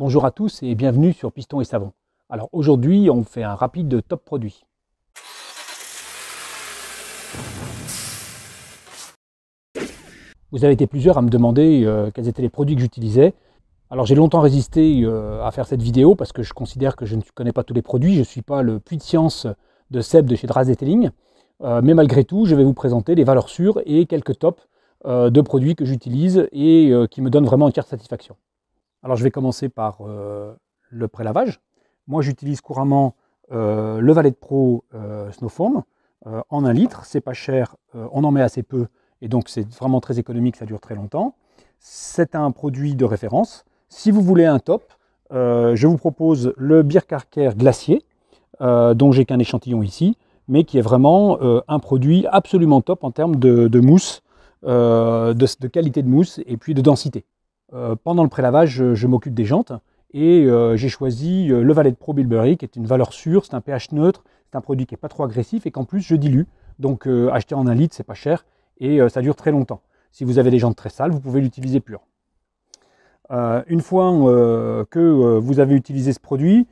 Bonjour à tous et bienvenue sur Piston et Savon. Alors aujourd'hui, on fait un rapide top produit. Vous avez été plusieurs à me demander euh, quels étaient les produits que j'utilisais. Alors j'ai longtemps résisté euh, à faire cette vidéo parce que je considère que je ne connais pas tous les produits, je ne suis pas le puits de science de Seb de chez Dras et euh, mais malgré tout, je vais vous présenter les valeurs sûres et quelques tops de produits que j'utilise et qui me donnent vraiment une satisfaction. Alors je vais commencer par euh, le prélavage. Moi j'utilise couramment euh, le Valet Pro Snow euh, Snowform en un litre, c'est pas cher, on en met assez peu et donc c'est vraiment très économique, ça dure très longtemps. C'est un produit de référence. Si vous voulez un top, je vous propose le Birkarker Glacier, dont j'ai qu'un échantillon ici, mais qui est vraiment un produit absolument top en termes de, mousse, de qualité de mousse et puis de densité. Euh, pendant le prélavage, je, m'occupe des jantes et euh, j'ai choisi euh, le Valet Pro Bilberry qui est une valeur sûre, c'est un pH neutre, c'est un produit qui n'est pas trop agressif et qu'en plus je dilue. Donc acheter en un litre, c'est pas cher et ça dure très longtemps. Si vous avez des jantes très sales, vous pouvez l'utiliser pur. une fois que vous avez utilisé ce produit,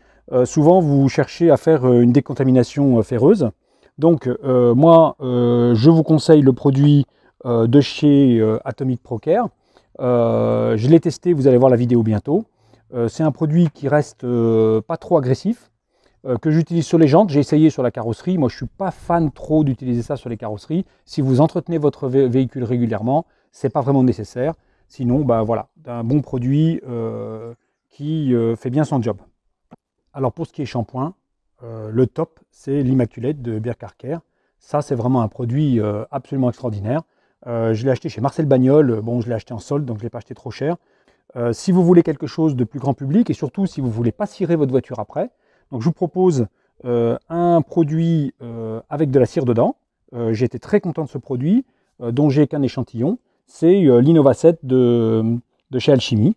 souvent vous cherchez à faire une décontamination ferreuse. Donc moi, je vous conseille le produit de chez Atomic Procare. Euh, je l'ai testé, vous allez voir la vidéo bientôt. Euh, c'est un produit qui reste euh, pas trop agressif, que j'utilise sur les jantes. J'ai essayé sur la carrosserie. Moi, je ne suis pas fan trop d'utiliser ça sur les carrosseries. Si vous entretenez votre véhicule régulièrement, ce n'est pas vraiment nécessaire. Sinon, bah, voilà, un bon produit qui fait bien son job. Alors, pour ce qui est shampoing, le top, c'est l'Immaculate de Birkarker. Ça, c'est vraiment un produit absolument extraordinaire. Euh, je l'ai acheté chez Marcel Bagnol. Euh, bon, je l'ai acheté en solde, donc je ne l'ai pas acheté trop cher. Euh, si vous voulez quelque chose de plus grand public et surtout si vous voulez pas cirer votre voiture après, donc je vous propose un produit avec de la cire dedans. j'ai été très content de ce produit, dont j'ai qu'un échantillon. C'est l'Innova de, de, chez Alchimie.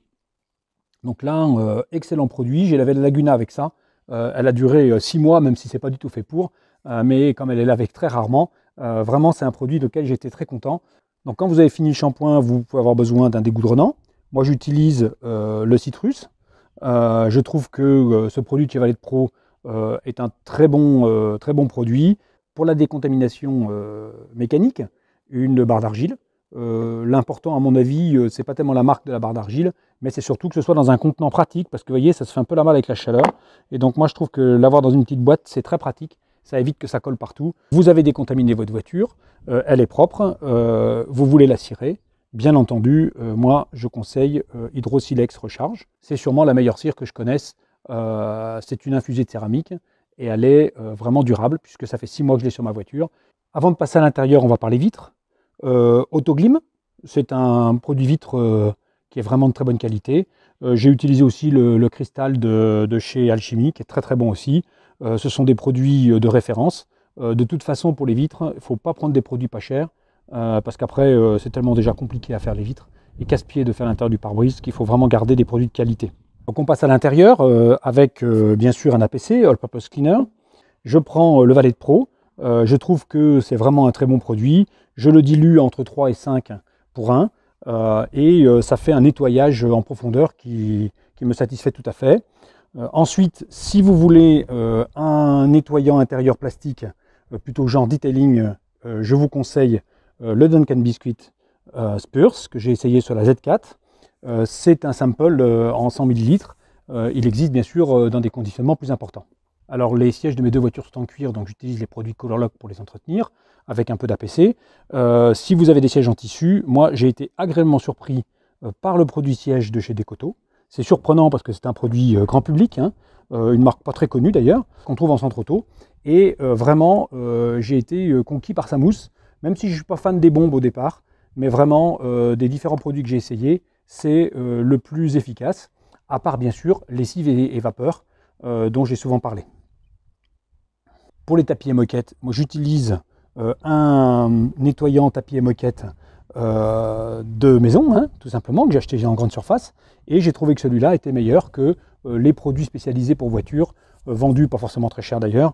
Donc là, excellent produit. J'ai lavé la Laguna avec ça. elle a duré 6 mois, même si c'est pas du tout fait pour. mais comme elle est lavée très rarement, euh, vraiment, c'est un produit lequel j'étais très content. Donc, quand vous avez fini le shampoing, vous pouvez avoir besoin d'un dégoudronnant. Moi, j'utilise euh, le citrus. Euh, je trouve que ce produit de Chevalier de Pro est un très bon, très bon produit pour la décontamination mécanique. Une barre d'argile. L'important, à mon avis, c'est pas tellement la marque de la barre d'argile, mais c'est surtout que ce soit dans un contenant pratique, parce que vous voyez, ça se fait un peu la mal avec la chaleur. Et donc, moi, je trouve que l'avoir dans une petite boîte, c'est très pratique ça évite que ça colle partout. Vous avez décontaminé votre voiture, euh, elle est propre, euh, vous voulez la cirer. Bien entendu, euh, moi, je conseille Hydro-Silex Recharge. C'est sûrement la meilleure cire que je connaisse. c'est une infusée de céramique et elle est vraiment durable puisque ça fait six mois que je l'ai sur ma voiture. Avant de passer à l'intérieur, on va parler vitres. Autoglim, c'est un produit vitre qui est vraiment de très bonne qualité. J'ai utilisé aussi le, cristal de, de, chez Alchimie qui est très très bon aussi. Euh, ce sont des produits euh, de référence. Euh, de toute façon, pour les vitres, il ne faut pas prendre des produits pas chers, parce qu'après, c'est tellement déjà compliqué à faire les vitres et casse pieds de faire l'intérieur du pare-brise qu'il faut vraiment garder des produits de qualité. Donc on passe à l'intérieur avec bien sûr un APC, All Purpose Cleaner. Je prends le Valet Pro. je trouve que c'est vraiment un très bon produit. Je le dilue entre 3 et 5 pour 1. et ça fait un nettoyage en profondeur qui, me satisfait tout à fait. Euh, ensuite, si vous voulez euh, un nettoyant intérieur plastique, euh, plutôt genre detailing, je vous conseille le Duncan Biscuit Spurs, que j'ai essayé sur la Z4. C'est un sample en 100 ml. il existe bien sûr dans des conditionnements plus importants. Alors les sièges de mes deux voitures sont en cuir, donc j'utilise les produits Colorlock pour les entretenir, avec un peu d'APC. si vous avez des sièges en tissu, moi j'ai été agréablement surpris par le produit siège de chez Décoto. C'est surprenant parce que c'est un produit euh, grand public, hein. euh, une marque pas très connue d'ailleurs, qu'on trouve en centre auto. Et euh, vraiment, j'ai été conquis par sa mousse, même si je ne suis pas fan des bombes au départ, mais vraiment, des différents produits que j'ai essayés, c'est le plus efficace, à part bien sûr les et, et vapeurs dont j'ai souvent parlé. Pour les tapis et moquettes, moi j'utilise un nettoyant tapis et moquettes, euh, de maison, hein, tout simplement, que j'ai acheté en grande surface. Et j'ai trouvé que celui-là était meilleur que euh, les produits spécialisés pour voitures, euh, vendus pas forcément très cher d'ailleurs,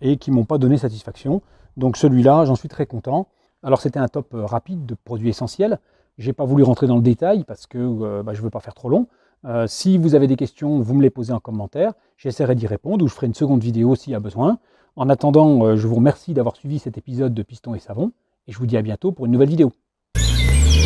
et qui m'ont pas donné satisfaction. Donc celui-là, j'en suis très content. Alors c'était un top rapide de produits essentiels. je n'ai pas voulu rentrer dans le détail parce que je bah, je veux pas faire trop long. si vous avez des questions, vous me les posez en commentaire. J'essaierai d'y répondre ou je ferai une seconde vidéo s'il y a besoin. En attendant, je vous remercie d'avoir suivi cet épisode de Piston et Savon et je vous dis à bientôt pour une nouvelle vidéo.